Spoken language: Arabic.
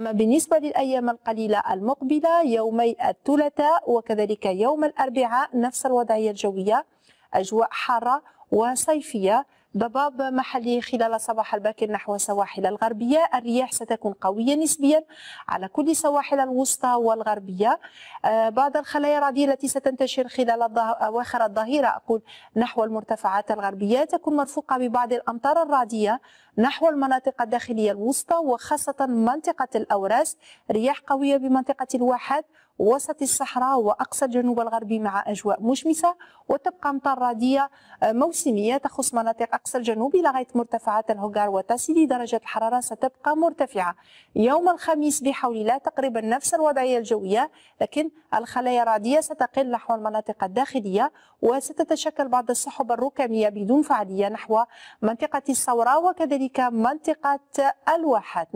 أما بالنسبة للأيام القليلة المقبلة يومي الثلاثاء وكذلك يوم الأربعاء نفس الوضعية الجوية أجواء حارة وصيفية ضباب محلي خلال الصباح الباكر نحو السواحل الغربية الرياح ستكون قوية نسبيا على كل سواحل الوسطى والغربية آه، بعض الخلايا الرعدية التي ستنتشر خلال أواخر الظهيرة أقول نحو المرتفعات الغربية تكون مرفوقة ببعض الأمطار الرعدية نحو المناطق الداخلية الوسطى وخاصة منطقة الأوراس رياح قوية بمنطقة الواحات وسط الصحراء وأقصى الجنوب الغربي مع أجواء مشمسة وتبقى أمطار رعدية آه، موسمية تخص مناطق الأقصى الجنوبي لغاية مرتفعات الهجار وتسيدي درجة الحرارة ستبقى مرتفعة يوم الخميس بحول لا تقريبا نفس الوضعية الجوية لكن الخلايا الرعدية ستقل نحو المناطق الداخلية وستتشكل بعض السحب الركامية بدون فعالية نحو منطقة الثورة وكذلك منطقة الواحات